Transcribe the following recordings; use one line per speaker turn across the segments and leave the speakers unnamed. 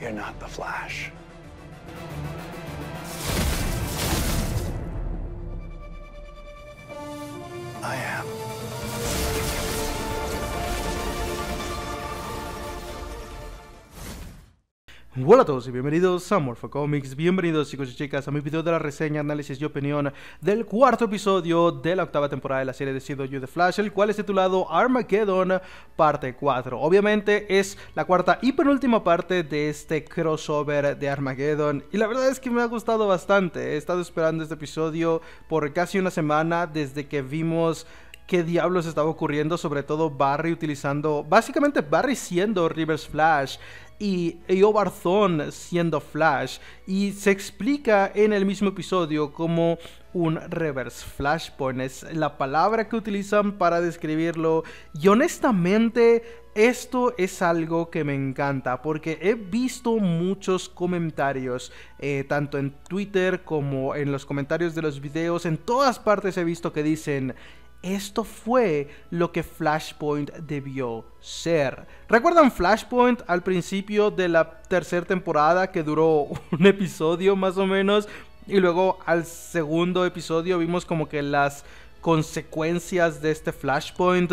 You're not the Flash. I am. Hola a todos y bienvenidos a Comics. bienvenidos chicos y chicas a mi video de la reseña, análisis y opinión del cuarto episodio de la octava temporada de la serie de CW The Flash, el cual es titulado Armageddon parte 4. Obviamente es la cuarta y penúltima parte de este crossover de Armageddon y la verdad es que me ha gustado bastante, he estado esperando este episodio por casi una semana desde que vimos qué diablos estaba ocurriendo, sobre todo Barry utilizando, básicamente Barry siendo Rivers Flash, y Obarzón siendo Flash. Y se explica en el mismo episodio como un reverse flashpoint. Es la palabra que utilizan para describirlo. Y honestamente, esto es algo que me encanta porque he visto muchos comentarios, eh, tanto en Twitter como en los comentarios de los videos, en todas partes he visto que dicen, esto fue lo que Flashpoint debió ser. ¿Recuerdan Flashpoint al principio de la tercera temporada que duró un episodio más o menos? Y luego al segundo episodio vimos como que las consecuencias de este Flashpoint.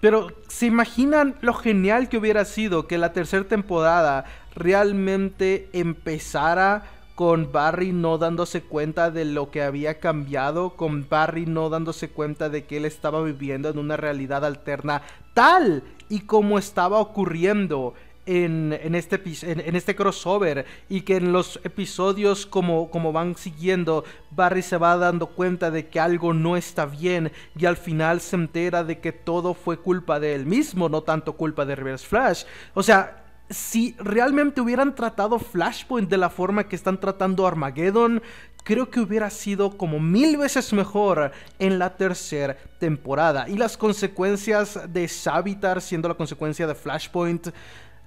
Pero se imaginan lo genial que hubiera sido que la tercera temporada realmente empezara con Barry no dándose cuenta de lo que había cambiado, con Barry no dándose cuenta de que él estaba viviendo en una realidad alterna tal y como estaba ocurriendo. En, este, este crossover y que en los episodios como, como van siguiendo Barry se va dando cuenta de que algo no está bien y al final se entera de que todo fue culpa de él mismo, no tanto culpa de Reverse Flash. O sea, si realmente hubieran tratado Flashpoint de la forma que están tratando Armageddon, creo que hubiera sido como mil veces mejor en la tercera temporada. Y las consecuencias de Savitar siendo la consecuencia de Flashpoint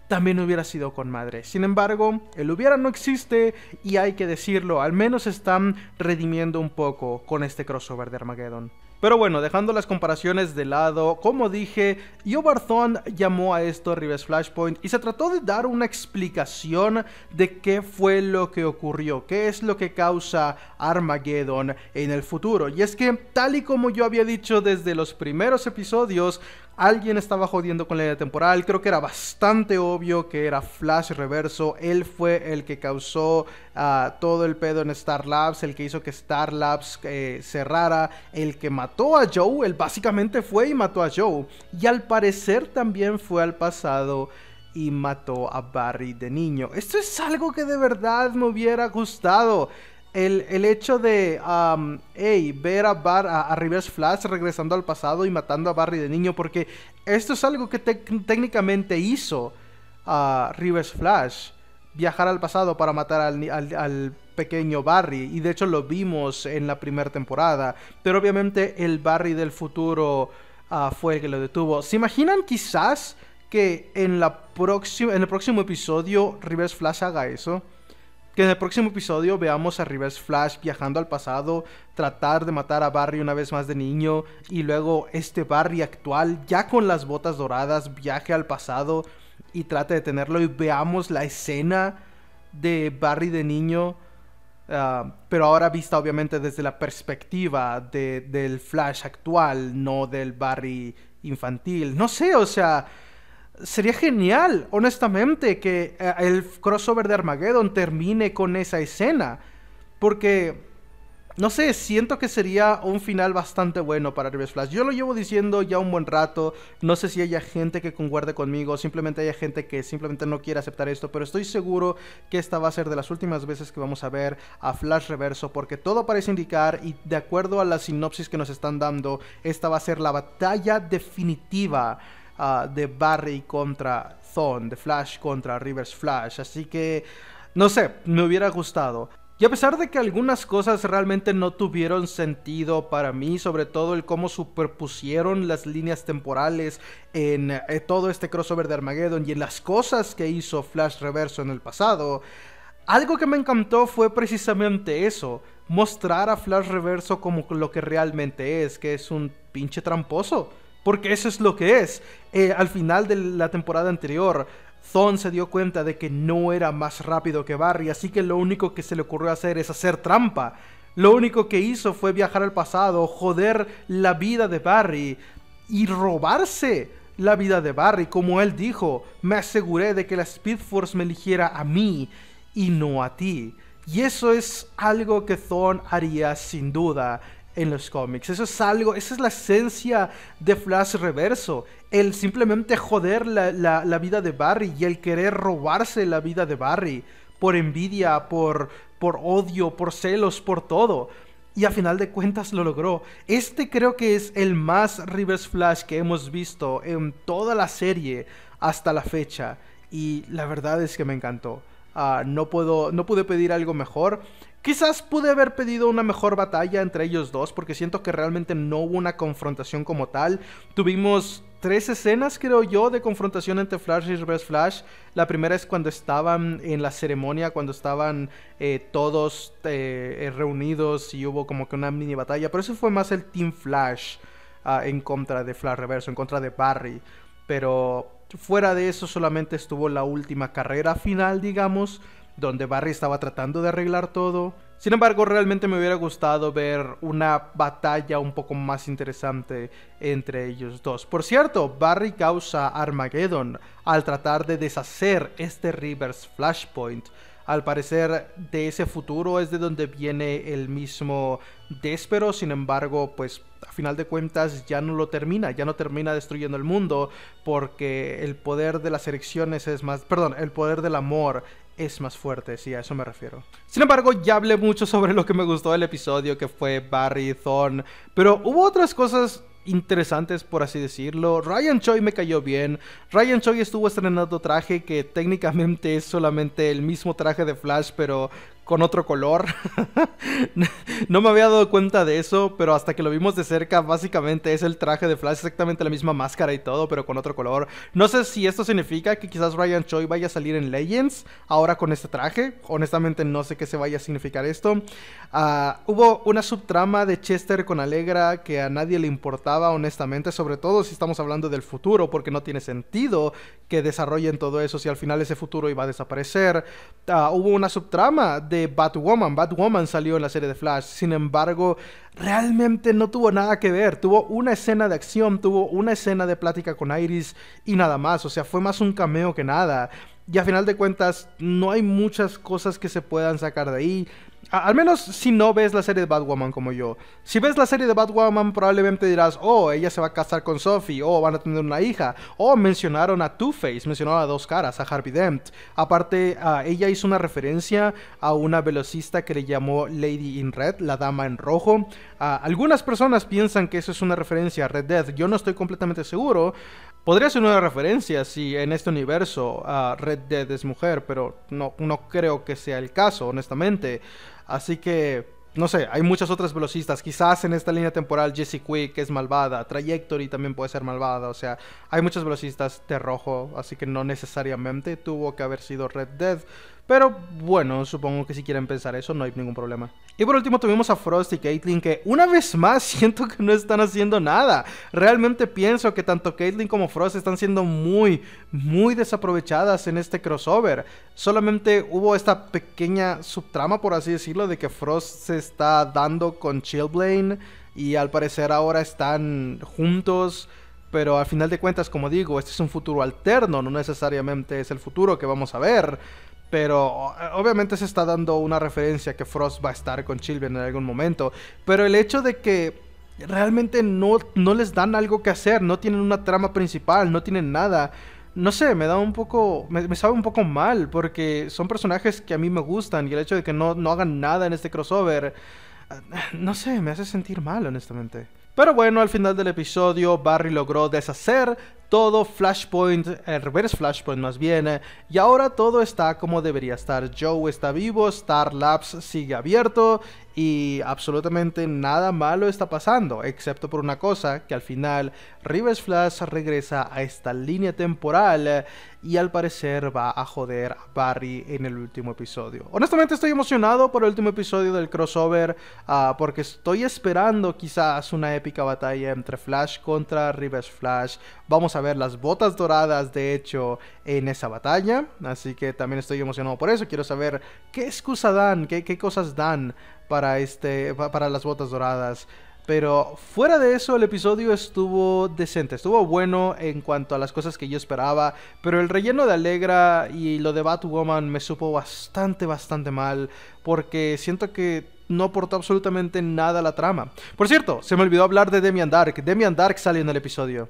también hubiera sido con madre. Sin embargo, el hubiera no existe y hay que decirlo, al menos están redimiendo un poco con este crossover de Armageddon. Pero bueno, dejando las comparaciones de lado, como dije, Yobarthon llamó a esto Rivers Flashpoint y se trató de dar una explicación de qué fue lo que ocurrió, qué es lo que causa Armageddon en el futuro. Y es que, tal y como yo había dicho desde los primeros episodios, Alguien estaba jodiendo con la idea temporal. Creo que era bastante obvio que era Flash Reverso. Él fue el que causó ah, todo el pedo en Star Labs, el que hizo que Star Labs eh, cerrara, el que mató a Joe. Él básicamente fue y mató a Joe. Y al parecer también fue al pasado y mató a Barry de niño. Esto es algo que de verdad me hubiera gustado el, hecho de ver a, Bar, a, Reverse Flash regresando al pasado y matando a Barry de niño, porque esto es algo que técnicamente hizo a Reverse Flash, viajar al pasado para matar al, al, pequeño Barry, y de hecho lo vimos en la primera temporada, pero obviamente el Barry del futuro ah, fue el que lo detuvo. ¿Se imaginan quizás que en, la próxima, en el próximo episodio Reverse Flash haga eso? Que en el próximo episodio veamos a Reverse Flash viajando al pasado, tratar de matar a Barry una vez más de niño, y luego este Barry actual, ya con las botas doradas, viaje al pasado y trate de tenerlo y veamos la escena de Barry de niño, ah, pero ahora vista obviamente desde la perspectiva del Flash actual, no del Barry infantil. No sé, o sea... Sería genial, honestamente, que eh, el crossover de Armageddon termine con esa escena. Porque, no sé, siento que sería un final bastante bueno para Reverse Flash. Yo lo llevo diciendo ya un buen rato. No sé si haya gente que concuerde conmigo. Simplemente haya gente que simplemente no quiere aceptar esto. Pero estoy seguro que esta va a ser de las últimas veces que vamos a ver a Flash Reverso. Porque todo parece indicar, y de acuerdo a la sinopsis que nos están dando, esta va a ser la batalla definitiva Ah, de Barry contra Thorn, de Flash contra Rivers Flash. Así que, no sé, me hubiera gustado. Y a pesar de que algunas cosas realmente no tuvieron sentido para mí, sobre todo el cómo superpusieron las líneas temporales en eh, todo este crossover de Armageddon y en las cosas que hizo Flash Reverso en el pasado, algo que me encantó fue precisamente eso, mostrar a Flash Reverso como lo que realmente es, que es un pinche tramposo porque eso es lo que es. Eh, al final de la temporada anterior, Thon se dio cuenta de que no era más rápido que Barry, así que lo único que se le ocurrió hacer es hacer trampa. Lo único que hizo fue viajar al pasado, joder la vida de Barry y robarse la vida de Barry. Como él dijo, me aseguré de que la Speed Force me eligiera a mí y no a ti. Y eso es algo que Thorn haría sin duda en los cómics. Eso es algo, esa es la esencia de Flash Reverso. El simplemente joder la, vida de Barry y el querer robarse la vida de Barry por envidia, por, por odio, por celos, por todo. Y a final de cuentas lo logró. Este creo que es el más Reverse Flash que hemos visto en toda la serie hasta la fecha. Y la verdad es que me encantó. Ah, no, puedo, no pude pedir algo mejor. Quizás pude haber pedido una mejor batalla entre ellos dos, porque siento que realmente no hubo una confrontación como tal. Tuvimos tres escenas, creo yo, de confrontación entre Flash y Reverse Flash. La primera es cuando estaban en la ceremonia, cuando estaban eh, todos eh, eh, reunidos y hubo como que una mini batalla. Pero eso fue más el Team Flash ah, en contra de Flash Reverso, en contra de Barry. Pero fuera de eso solamente estuvo la última carrera final, digamos donde Barry estaba tratando de arreglar todo. Sin embargo, realmente me hubiera gustado ver una batalla un poco más interesante entre ellos dos. Por cierto, Barry causa Armageddon al tratar de deshacer este Rivers Flashpoint. Al parecer de ese futuro es de donde viene el mismo Despero, sin embargo, pues a final de cuentas ya no lo termina, ya no termina destruyendo el mundo porque el poder de las elecciones es más, perdón, el poder del amor es más fuerte, sí, a eso me refiero. Sin embargo, ya hablé mucho sobre lo que me gustó del episodio, que fue Barry Thorn, pero hubo otras cosas interesantes, por así decirlo. Ryan Choi me cayó bien. Ryan Choi estuvo estrenando traje que técnicamente es solamente el mismo traje de Flash, pero con otro color. no me había dado cuenta de eso, pero hasta que lo vimos de cerca, básicamente es el traje de Flash, exactamente la misma máscara y todo, pero con otro color. No sé si esto significa que quizás Ryan Choi vaya a salir en Legends ahora con este traje. Honestamente no sé qué se vaya a significar esto. Ah, hubo una subtrama de Chester con Alegra que a nadie le importaba, honestamente, sobre todo si estamos hablando del futuro, porque no tiene sentido que desarrollen todo eso si al final ese futuro iba a desaparecer. Ah, hubo una subtrama de Batwoman. Batwoman salió en la serie de Flash. Sin embargo, realmente no tuvo nada que ver. Tuvo una escena de acción, tuvo una escena de plática con Iris y nada más. O sea, fue más un cameo que nada. Y a final de cuentas, no hay muchas cosas que se puedan sacar de ahí al menos si no ves la serie de Batwoman como yo. Si ves la serie de Batwoman probablemente dirás, oh, ella se va a casar con Sophie, oh, van a tener una hija, oh, mencionaron a Two-Face, mencionaron a Dos Caras, a Harvey Dent. Aparte, ella hizo una referencia a una velocista que le llamó Lady in Red, la dama en rojo. algunas personas piensan que eso es una referencia a Red Dead, yo no estoy completamente seguro. Podría ser una referencia si en este universo Red Dead es mujer, pero no, no creo que sea el caso, honestamente. Así que, no sé, hay muchas otras velocistas. Quizás en esta línea temporal Jesse Quick es malvada, Trajectory también puede ser malvada. O sea, hay muchas velocistas de rojo, así que no necesariamente tuvo que haber sido Red Dead. Pero bueno, supongo que si quieren pensar eso no hay ningún problema. Y por último tuvimos a Frost y Caitlyn que una vez más siento que no están haciendo nada. Realmente pienso que tanto Caitlyn como Frost están siendo muy, muy desaprovechadas en este crossover. Solamente hubo esta pequeña subtrama, por así decirlo, de que Frost se está dando con Chilblain y al parecer ahora están juntos. Pero al final de cuentas, como digo, este es un futuro alterno, no necesariamente es el futuro que vamos a ver. Pero eh, obviamente se está dando una referencia que Frost va a estar con Chilven en algún momento. Pero el hecho de que realmente no, no les dan algo que hacer, no tienen una trama principal, no tienen nada. No sé, me da un poco, me, sabe un poco mal porque son personajes que a mí me gustan y el hecho de que no, no hagan nada en este crossover, eh, no sé, me hace sentir mal honestamente. Pero bueno, al final del episodio, Barry logró deshacer todo Flashpoint, eh, Reverse Flashpoint más bien, eh, y ahora todo está como debería estar. Joe está vivo, Star Labs sigue abierto y absolutamente nada malo está pasando, excepto por una cosa, que al final Reverse Flash regresa a esta línea temporal eh, y al parecer va a joder a Barry en el último episodio. Honestamente estoy emocionado por el último episodio del crossover ah, porque estoy esperando quizás una épica batalla entre Flash contra Reverse Flash. Vamos a ver las botas doradas, de hecho, en esa batalla. Así que también estoy emocionado por eso. Quiero saber qué excusa dan, qué, cosas dan para, este, para las botas doradas. Pero fuera de eso, el episodio estuvo decente, estuvo bueno en cuanto a las cosas que yo esperaba, pero el relleno de Alegra y lo de Batwoman me supo bastante, bastante mal, porque siento que no aportó absolutamente nada a la trama. Por cierto, se me olvidó hablar de Demian Dark. Demian Dark sale en el episodio.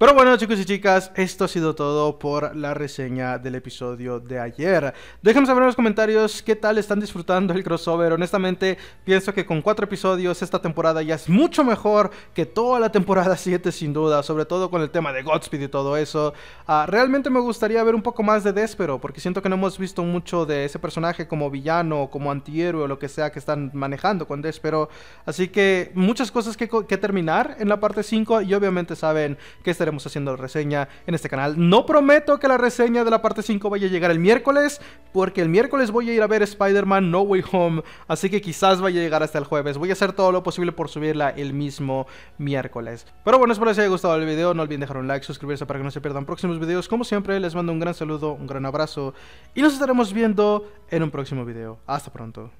Pero bueno chicos y chicas, esto ha sido todo por la reseña del episodio de ayer. Déjenme saber en los comentarios qué tal están disfrutando el crossover. Honestamente, pienso que con cuatro episodios esta temporada ya es mucho mejor que toda la temporada 7 sin duda, sobre todo con el tema de Godspeed y todo eso. Ah, realmente me gustaría ver un poco más de Despero, porque siento que no hemos visto mucho de ese personaje como villano, o como antihéroe o lo que sea que están manejando con Despero. Así que muchas cosas que, terminar en la parte 5 y obviamente saben que este estaremos haciendo reseña en este canal. No prometo que la reseña de la parte 5 vaya a llegar el miércoles, porque el miércoles voy a ir a ver Spider-Man No Way Home, así que quizás vaya a llegar hasta el jueves. Voy a hacer todo lo posible por subirla el mismo miércoles. Pero bueno, espero les haya gustado el video, no olviden dejar un like, suscribirse para que no se pierdan próximos videos. Como siempre, les mando un gran saludo, un gran abrazo y nos estaremos viendo en un próximo video. Hasta pronto.